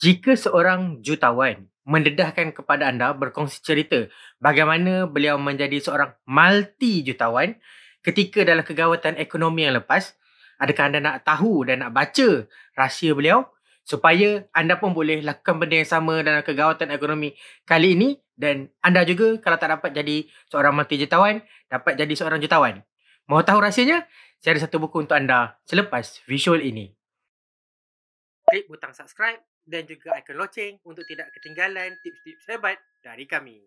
Jika seorang jutawan mendedahkan kepada anda berkongsi cerita bagaimana beliau menjadi seorang multi jutawan ketika dalam kegawatan ekonomi yang lepas, adakah anda nak tahu dan nak baca rahsia beliau supaya anda pun boleh lakukan benda yang sama dalam kegawatan ekonomi kali ini dan anda juga kalau tak dapat jadi seorang multi jutawan dapat jadi seorang jutawan. Mau tahu rahsianya? Saya ada satu buku untuk anda selepas visual ini. Klik butang subscribe dan juga ikon loceng untuk tidak ketinggalan tips-tips hebat dari kami.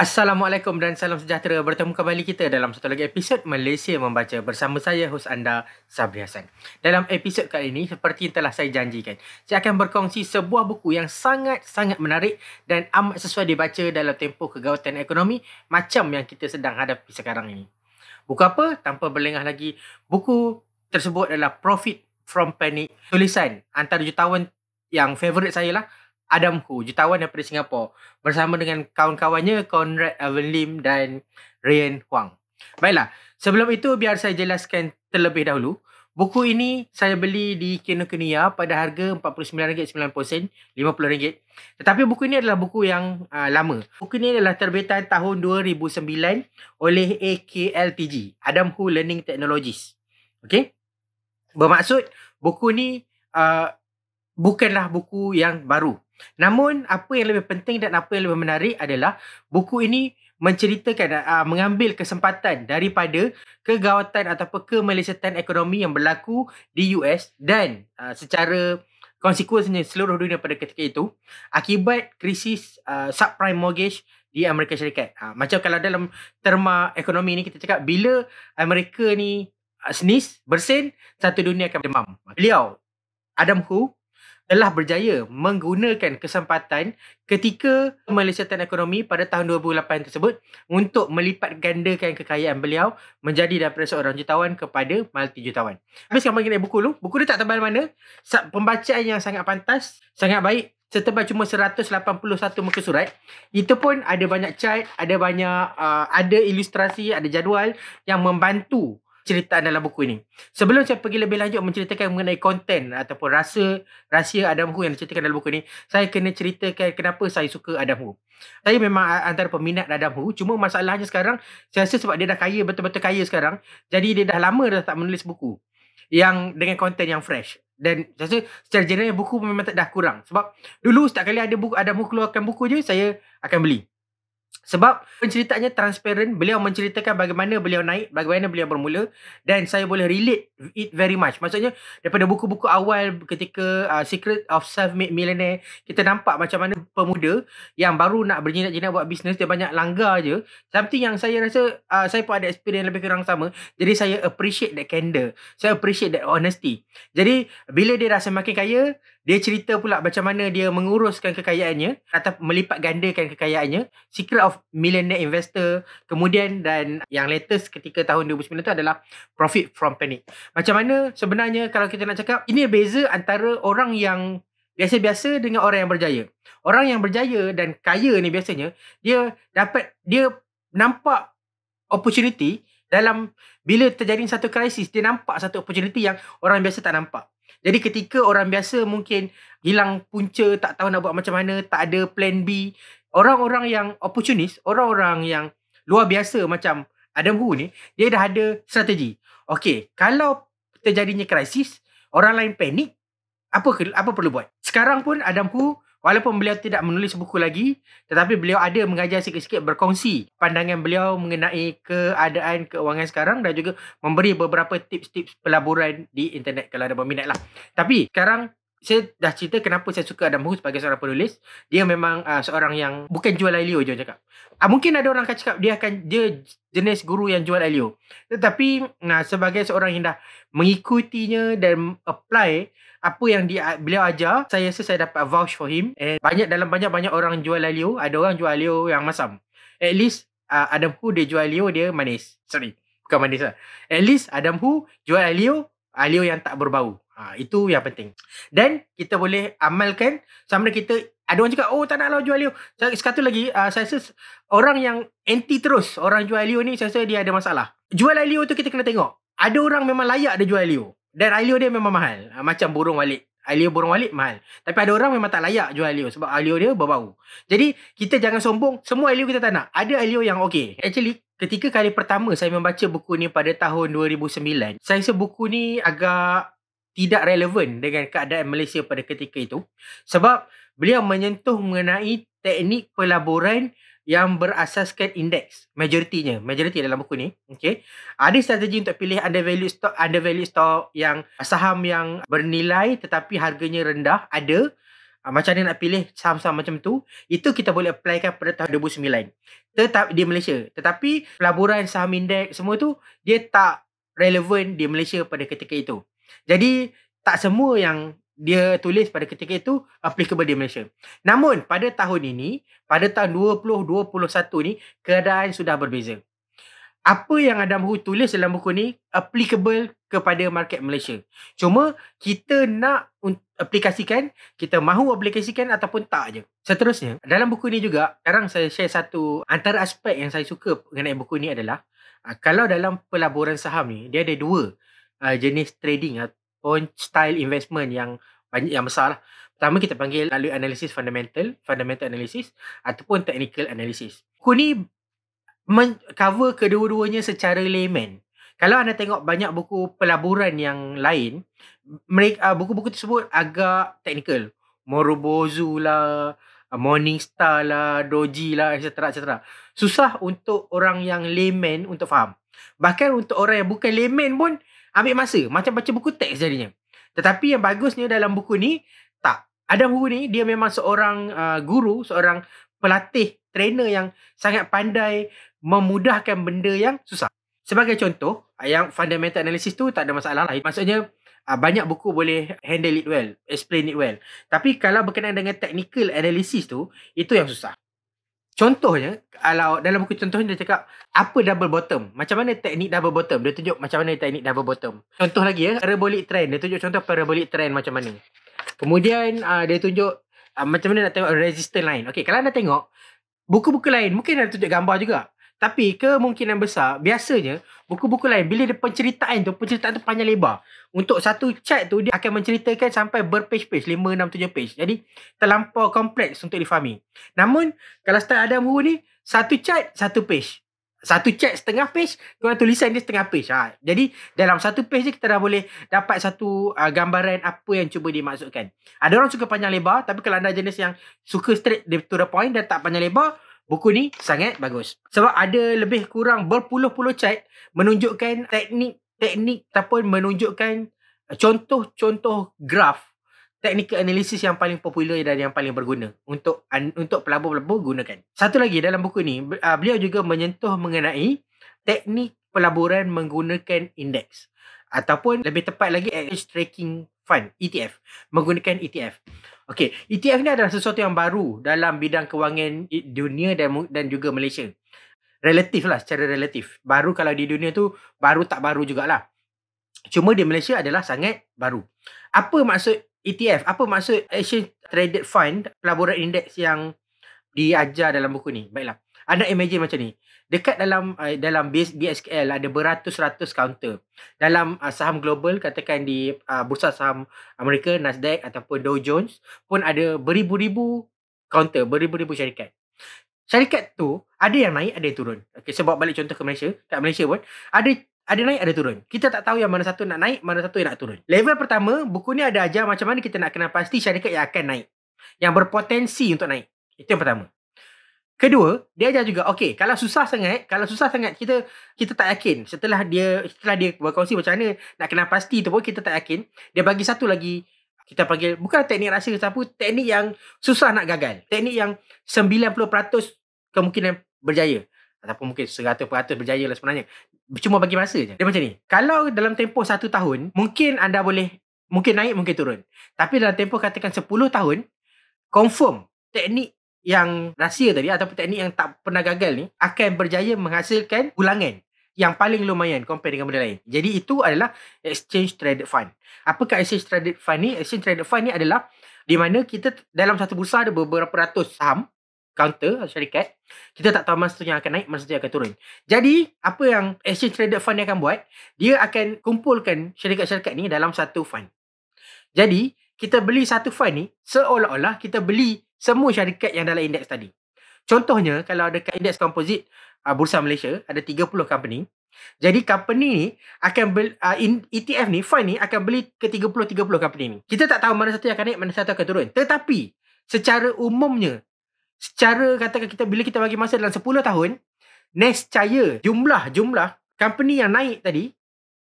Assalamualaikum dan salam sejahtera. Bertemu kembali kita dalam satu lagi episod Malaysia Membaca bersama saya host anda Sabri Hasan. Dalam episod kali ini seperti yang telah saya janjikan, saya akan berkongsi sebuah buku yang sangat-sangat menarik dan amat sesuai dibaca dalam tempoh kegawatan ekonomi macam yang kita sedang hadapi sekarang ini. Buku apa? Tanpa berlengah lagi, buku tersebut adalah Profit From Penny tulisan antara jutawan yang favorite saya lah Adam Hu jutawan daripada Singapura bersama dengan kawan-kawannya Conrad Evan Lim dan Ryan Huang. Baiklah, sebelum itu biar saya jelaskan terlebih dahulu. Buku ini saya beli di Kinokuniya pada harga RM49.90, RM50. Tetapi buku ini adalah buku yang uh, lama. Buku ini adalah terbitan tahun 2009 oleh AKLTG, Adam Hu Learning Technologies. Okay Bermaksud buku ni uh, bukanlah buku yang baru. Namun apa yang lebih penting dan apa yang lebih menarik adalah buku ini menceritakan uh, mengambil kesempatan daripada kegawatan ataupun kemelesetan ekonomi yang berlaku di US dan uh, secara konsekuensinya seluruh dunia pada ketika itu akibat krisis uh, subprime mortgage di Amerika Syarikat. Uh, macam kalau dalam terma ekonomi ni kita cakap bila Amerika ni Asnis ah, bersin satu dunia akan demam. Beliau Adam Hu telah berjaya menggunakan kesempatan ketika melesatan ekonomi pada tahun 2008 tersebut untuk melipat gandakan kekayaan beliau menjadi daripada seorang jutawan kepada multi jutawan. Habis kamu kena buku lu, buku dia tak tebal mana? Pembacaan yang sangat pantas, sangat baik. Setebal cuma 181 muka surat. Itu pun ada banyak chart, ada banyak uh, ada ilustrasi, ada jadual yang membantu ceritaan dalam buku ini. Sebelum saya pergi lebih lanjut menceritakan mengenai konten ataupun rasa rahsia Adam Hu yang diceritakan dalam buku ini, saya kena ceritakan kenapa saya suka Adam Hu. Saya memang antara peminat Adam Hu, cuma masalahnya sekarang saya rasa sebab dia dah kaya betul-betul kaya sekarang, jadi dia dah lama dah tak menulis buku yang dengan konten yang fresh. Dan saya rasa secara general buku memang tak dah kurang. Sebab dulu setiap kali ada buku Adam Hu keluarkan buku je, saya akan beli. Sebab penceritanya transparent, beliau menceritakan bagaimana beliau naik, bagaimana beliau bermula dan saya boleh relate it very much. Maksudnya daripada buku-buku awal ketika uh, Secret of Self-Made Millionaire kita nampak macam mana pemuda yang baru nak berjinak-jinak buat bisnes dia banyak langgar je. Something yang saya rasa uh, saya pun ada experience lebih kurang sama. Jadi saya appreciate that candor. Saya appreciate that honesty. Jadi bila dia rasa makin kaya, dia cerita pula macam mana dia menguruskan kekayaannya atau melipat gandakan kekayaannya. Secret of Millionaire Investor kemudian dan yang latest ketika tahun 2009 itu adalah Profit from Panic. Macam mana sebenarnya kalau kita nak cakap ini beza antara orang yang biasa-biasa dengan orang yang berjaya. Orang yang berjaya dan kaya ni biasanya dia dapat dia nampak opportunity dalam bila terjadi satu krisis dia nampak satu opportunity yang orang biasa tak nampak. Jadi ketika orang biasa mungkin hilang punca tak tahu nak buat macam mana, tak ada plan B, orang-orang yang opportunist, orang-orang yang luar biasa macam Adam Hu ni, dia dah ada strategi. Okay, kalau terjadinya krisis, orang lain panik, apa apa perlu buat? Sekarang pun Adam Hu, walaupun beliau tidak menulis buku lagi, tetapi beliau ada mengajar sikit-sikit berkongsi pandangan beliau mengenai keadaan keuangan sekarang dan juga memberi beberapa tips-tips pelaburan di internet kalau ada berminat lah. Tapi sekarang saya dah cerita kenapa saya suka Adam Hu sebagai seorang penulis. Dia memang uh, seorang yang bukan jual elio. je cakap. Uh, mungkin ada orang akan cakap dia akan dia jenis guru yang jual elio. Tetapi nah sebagai seorang yang dah mengikutinya dan apply apa yang dia beliau ajar, saya rasa saya dapat vouch for him. Eh banyak dalam banyak-banyak orang jual elio ada orang jual elio yang masam. At least uh, Adam Hu dia jual elio dia manis. Sorry. Bukan manis lah. At least Adam Hu jual elio. Alio yang tak berbau. Ha, itu yang penting. Dan kita boleh amalkan sama kita ada orang cakap oh tak nak lah jual Alio. Sekatu lagi uh, saya rasa orang yang anti terus orang jual Alio ni saya rasa dia ada masalah. Jual Alio tu kita kena tengok. Ada orang memang layak dia jual Alio. Dan Alio dia memang mahal. Ha, macam burung walik. Alio burung walik mahal. Tapi ada orang memang tak layak jual Alio sebab Alio dia berbau. Jadi kita jangan sombong semua Alio kita tak nak. Ada Alio yang okey. Actually Ketika kali pertama saya membaca buku ni pada tahun 2009, saya rasa buku ni agak tidak relevan dengan keadaan Malaysia pada ketika itu sebab beliau menyentuh mengenai teknik pelaburan yang berasaskan indeks majoritinya majoriti dalam buku ni okey ada strategi untuk pilih undervalued stock undervalued stock yang saham yang bernilai tetapi harganya rendah ada Uh, macam mana nak pilih saham-saham macam tu Itu kita boleh applykan pada tahun 2009 Tetap di Malaysia Tetapi pelaburan saham indeks semua tu Dia tak relevan di Malaysia pada ketika itu Jadi tak semua yang dia tulis pada ketika itu Applicable di Malaysia Namun pada tahun ini Pada tahun 2021 ni Keadaan sudah berbeza apa yang Adam Hu tulis dalam buku ni applicable kepada market Malaysia. Cuma kita nak aplikasikan, kita mahu aplikasikan ataupun tak je. Seterusnya, dalam buku ni juga, sekarang saya share satu antara aspek yang saya suka mengenai buku ni adalah ah, kalau dalam pelaburan saham ni, dia ada dua ah, jenis trading ataupun style investment yang banyak yang besar lah. Pertama kita panggil melalui analisis fundamental, fundamental analysis ataupun technical analysis. Buku ni cover kedua-duanya secara layman. Kalau anda tengok banyak buku pelaburan yang lain, mereka ah, buku-buku tersebut agak teknikal, Morobozu lah, ah, Morningstar lah, Doji lah, etc. etc. Susah untuk orang yang layman untuk faham. Bahkan untuk orang yang bukan layman pun ambil masa. Macam baca buku teks jadinya. Tetapi yang bagusnya dalam buku ni, tak. Ada buku ni, dia memang seorang uh, guru, seorang pelatih trainer yang sangat pandai memudahkan benda yang susah. Sebagai contoh, yang fundamental analysis tu tak ada masalah lah. Maksudnya, ah, banyak buku boleh handle it well, explain it well. Tapi kalau berkenaan dengan technical analysis tu, itu yang susah. Contohnya, kalau dalam buku contohnya dia cakap, apa double bottom? Macam mana teknik double bottom? Dia tunjuk macam mana teknik double bottom. Contoh lagi ya, parabolic trend. Dia tunjuk contoh parabolic trend macam mana. Kemudian, ah, dia tunjuk ah, macam mana nak tengok resistance line. Okay, kalau anda tengok, buku-buku lain mungkin ada tunjuk gambar juga. Tapi kemungkinan besar biasanya buku-buku lain bila dia penceritaan tu penceritaan tu panjang lebar. Untuk satu chat tu dia akan menceritakan sampai berpage-page 5 6 7 page. Jadi terlampau kompleks untuk difahami. Namun kalau style Adam Hu ni satu chat satu page satu chat setengah page Korang tulisan dia setengah page ha. Jadi dalam satu page je Kita dah boleh dapat satu uh, gambaran Apa yang cuba dimaksudkan Ada orang suka panjang lebar Tapi kalau anda jenis yang Suka straight to the point Dan tak panjang lebar Buku ni sangat bagus Sebab ada lebih kurang berpuluh-puluh chat Menunjukkan teknik-teknik Ataupun menunjukkan Contoh-contoh graf Teknik analisis yang paling popular dan yang paling berguna untuk untuk pelabur-pelabur gunakan. Satu lagi dalam buku ni, ah, beliau juga menyentuh mengenai teknik pelaburan menggunakan indeks ataupun lebih tepat lagi exchange tracking fund ETF menggunakan ETF. Okey, ETF ni adalah sesuatu yang baru dalam bidang kewangan dunia dan dan juga Malaysia. Relatif lah secara relatif. Baru kalau di dunia tu baru tak baru jugalah. Cuma di Malaysia adalah sangat baru. Apa maksud ETF apa maksud exchange traded fund pelaburan indeks yang diajar dalam buku ni baiklah anda imagine macam ni dekat dalam uh, dalam BSKL ada beratus-ratus counter dalam uh, saham global katakan di uh, bursa saham Amerika Nasdaq ataupun Dow Jones pun ada beribu-ribu counter beribu-ribu syarikat syarikat tu ada yang naik ada yang turun okay sebab balik contoh ke Malaysia kat Malaysia pun ada ada naik ada turun. Kita tak tahu yang mana satu nak naik, mana satu yang nak turun. Level pertama, buku ni ada ajar macam mana kita nak kena pasti syarikat yang akan naik. Yang berpotensi untuk naik. Itu yang pertama. Kedua, dia ajar juga, okay, kalau susah sangat, kalau susah sangat kita kita tak yakin setelah dia setelah dia berkongsi macam mana nak kena pasti tu pun kita tak yakin. Dia bagi satu lagi, kita panggil, bukan teknik rahsia tapi teknik yang susah nak gagal. Teknik yang 90% kemungkinan berjaya ataupun mungkin 100% berjaya lah sebenarnya. Cuma bagi masa je. Dia macam ni. Kalau dalam tempoh satu tahun, mungkin anda boleh, mungkin naik, mungkin turun. Tapi dalam tempoh katakan 10 tahun, confirm teknik yang rahsia tadi ataupun teknik yang tak pernah gagal ni akan berjaya menghasilkan ulangan yang paling lumayan compare dengan benda lain. Jadi itu adalah exchange traded fund. Apakah exchange traded fund ni? Exchange traded fund ni adalah di mana kita dalam satu bursa ada beberapa ratus saham counter atau syarikat kita tak tahu masa tu yang akan naik masa tu yang akan turun jadi apa yang exchange traded fund dia akan buat dia akan kumpulkan syarikat-syarikat ni dalam satu fund jadi kita beli satu fund ni seolah-olah kita beli semua syarikat yang dalam indeks tadi contohnya kalau dekat indeks komposit uh, bursa Malaysia ada 30 company jadi company ni akan beli, uh, ah, in, ETF ni, fund ni akan beli ke 30-30 company ni. Kita tak tahu mana satu yang akan naik, mana satu akan turun. Tetapi secara umumnya secara katakan kita bila kita bagi masa dalam 10 tahun nescaya jumlah jumlah company yang naik tadi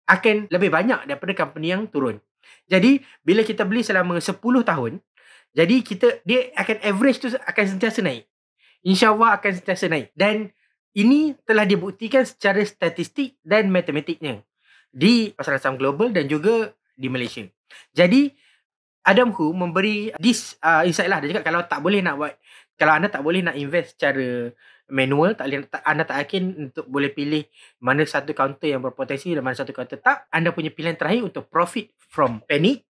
akan lebih banyak daripada company yang turun. Jadi bila kita beli selama 10 tahun jadi kita dia akan average tu akan sentiasa naik. Insyaallah akan sentiasa naik dan ini telah dibuktikan secara statistik dan matematiknya di pasaran saham global dan juga di Malaysia. Jadi Adam Hu memberi this uh, insight lah dia cakap kalau tak boleh nak buat kalau anda tak boleh nak invest secara manual tak boleh tak, anda tak yakin untuk boleh pilih mana satu counter yang berpotensi dan mana satu counter tak anda punya pilihan terakhir untuk profit from panic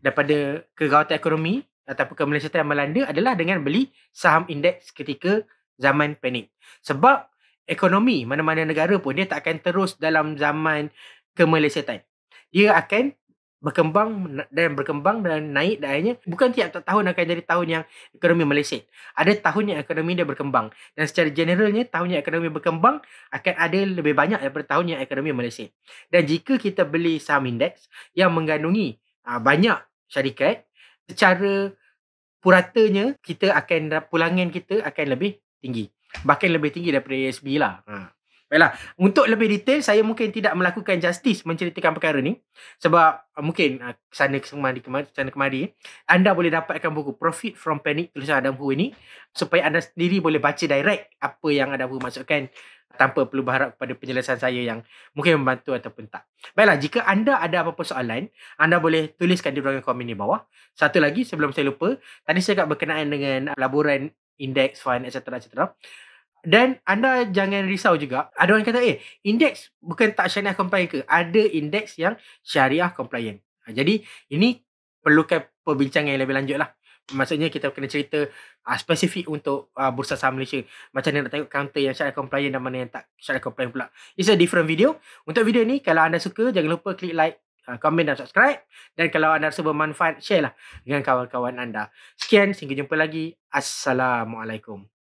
daripada kegawatan ekonomi ataupun Malaysia yang melanda adalah dengan beli saham indeks ketika zaman panik. Sebab ekonomi mana-mana negara pun dia tak akan terus dalam zaman kemelesetan. Dia akan berkembang dan berkembang dan naik dan akhirnya bukan tiap tahun akan jadi tahun yang ekonomi meleset. Ada tahun yang ekonomi dia berkembang dan secara generalnya tahun yang ekonomi berkembang akan ada lebih banyak daripada tahun yang ekonomi meleset. Dan jika kita beli saham indeks yang mengandungi aa, ah, banyak syarikat secara puratanya kita akan pulangan kita akan lebih tinggi. Bahkan lebih tinggi daripada ASB lah. Ha. Baiklah, untuk lebih detail saya mungkin tidak melakukan justice menceritakan perkara ni sebab uh, mungkin uh, sana kemari kemari sana kemari anda boleh dapatkan buku Profit from Panic tulisan Adam Hu ini supaya anda sendiri boleh baca direct apa yang Adam Hu masukkan tanpa perlu berharap kepada penjelasan saya yang mungkin membantu ataupun tak. Baiklah, jika anda ada apa-apa soalan, anda boleh tuliskan di ruangan komen di bawah. Satu lagi sebelum saya lupa, tadi saya agak berkenaan dengan laburan index fund etc. etc. Dan anda jangan risau juga. Ada orang kata, eh, indeks bukan tak syariah compliant ke? Ada indeks yang syariah compliant. Ha, jadi, ini perlukan perbincangan yang lebih lanjut lah. Maksudnya, kita kena cerita uh, spesifik untuk uh, Bursa Saham Malaysia. Macam mana nak tengok counter yang syariah compliant dan mana yang tak syariah compliant pula. It's a different video. Untuk video ni, kalau anda suka, jangan lupa klik like ah, komen dan subscribe. Dan kalau anda rasa bermanfaat, share lah dengan kawan-kawan anda. Sekian, sehingga jumpa lagi. Assalamualaikum.